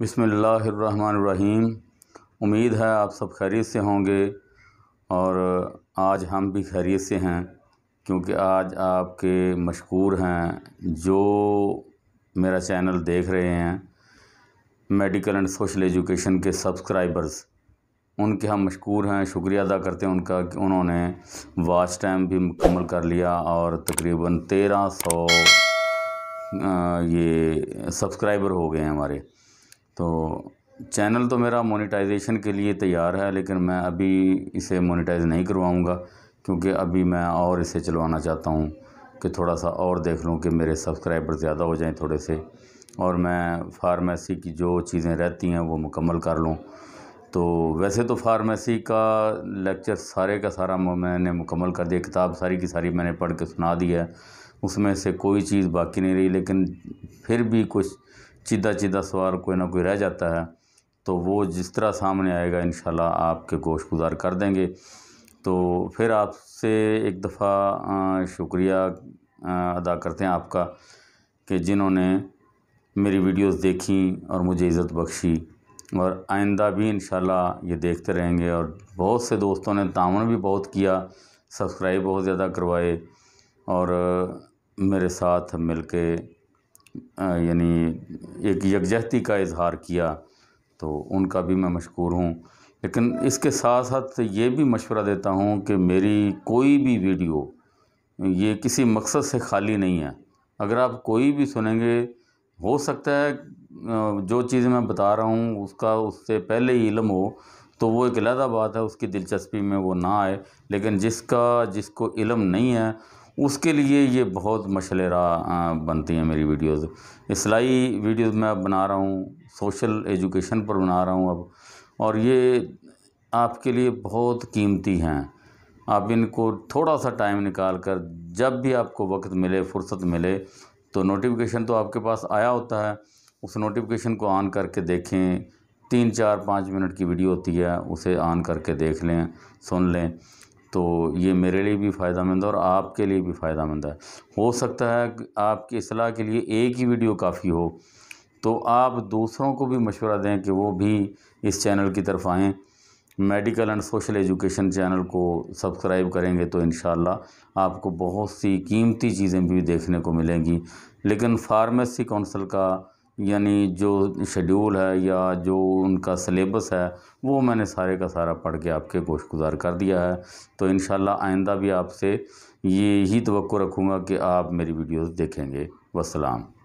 बिसमीम उम्मीद है आप सब खैरियत से होंगे और आज हम भी खैरियत से हैं क्योंकि आज आपके मशहूर हैं जो मेरा चैनल देख रहे हैं मेडिकल एंड सोशल एजुकेशन के सब्सक्राइबर्स उनके हम मशहूर हैं शुक्रिया अदा करते हैं उनका कि उन्होंने वाच टाइम भी मुकम्मल कर लिया और तकरीबन तेरह सौ ये सब्सक्राइबर हो गए हैं हमारे तो चैनल तो मेरा मोनेटाइजेशन के लिए तैयार है लेकिन मैं अभी इसे मोनेटाइज नहीं करवाऊँगा क्योंकि अभी मैं और इसे चलवाना चाहता हूँ कि थोड़ा सा और देख लूँ कि मेरे सब्सक्राइबर ज़्यादा हो जाएं थोड़े से और मैं फार्मेसी की जो चीज़ें रहती हैं वो मुकम्मल कर लूँ तो वैसे तो फार्मेसी का लेक्चर सारे का सारा मैंने मुकम्मल कर दिया किताब सारी की सारी मैंने पढ़ के सुना दी है उसमें से कोई चीज़ बाकी नहीं रही लेकिन फिर भी कुछ चिदा चिदा सवार कोई ना कोई रह जाता है तो वो जिस तरह सामने आएगा इन आपके गोश गुजार कर देंगे तो फिर आपसे एक दफ़ा शुक्रिया अदा करते हैं आपका कि जिन्होंने मेरी वीडियोस देखी और मुझे इज़्ज़त बख्शी और आइंदा भी इन ये देखते रहेंगे और बहुत से दोस्तों ने तावन भी बहुत किया सब्सक्राइब बहुत ज़्यादा करवाए और मेरे साथ मिलके यानी एक यकजहती का इज़हार किया तो उनका भी मैं मशहूर हूँ लेकिन इसके साथ साथ ये भी मशवरा देता हूँ कि मेरी कोई भी वीडियो ये किसी मकसद से खाली नहीं है अगर आप कोई भी सुनेंगे हो सकता है जो चीज़ें मैं बता रहा हूँ उसका उससे पहले ही इलम हो तो वो एक अलहदा बात है उसकी दिलचस्पी में वो ना आए लेकिन जिसका जिसको इलम नहीं है उसके लिए ये बहुत रहा बनती हैं मेरी वीडियोस इसलाई वीडियोस मैं अब बना रहा हूँ सोशल एजुकेशन पर बना रहा हूँ अब और ये आपके लिए बहुत कीमती हैं आप इनको थोड़ा सा टाइम निकाल कर जब भी आपको वक्त मिले फुर्सत मिले तो नोटिफिकेशन तो आपके पास आया होता है उस नोटिफिकेशन को ऑन करके देखें तीन चार पाँच मिनट की वीडियो होती है उसे ऑन करके देख लें सुन लें तो ये मेरे लिए भी फ़ायदा मंद है और आपके लिए भी फ़ायदा मंद है हो सकता है आपकी असलाह के लिए एक ही वीडियो काफ़ी हो तो आप दूसरों को भी मशवरा दें कि वो भी इस चैनल की तरफ आएँ medical and social education channel को सब्सक्राइब करेंगे तो इन आपको बहुत सी कीमती चीज़ें भी देखने को मिलेंगी लेकिन फार्मेसी काउंसिल का यानी जो शेड्यूल है या जो उनका सलेबस है वो मैंने सारे का सारा पढ़ के आपके गोश गुज़ार कर दिया है तो इन आइंदा भी आपसे ये ही तो रखूँगा कि आप मेरी वीडियोस देखेंगे वसलाम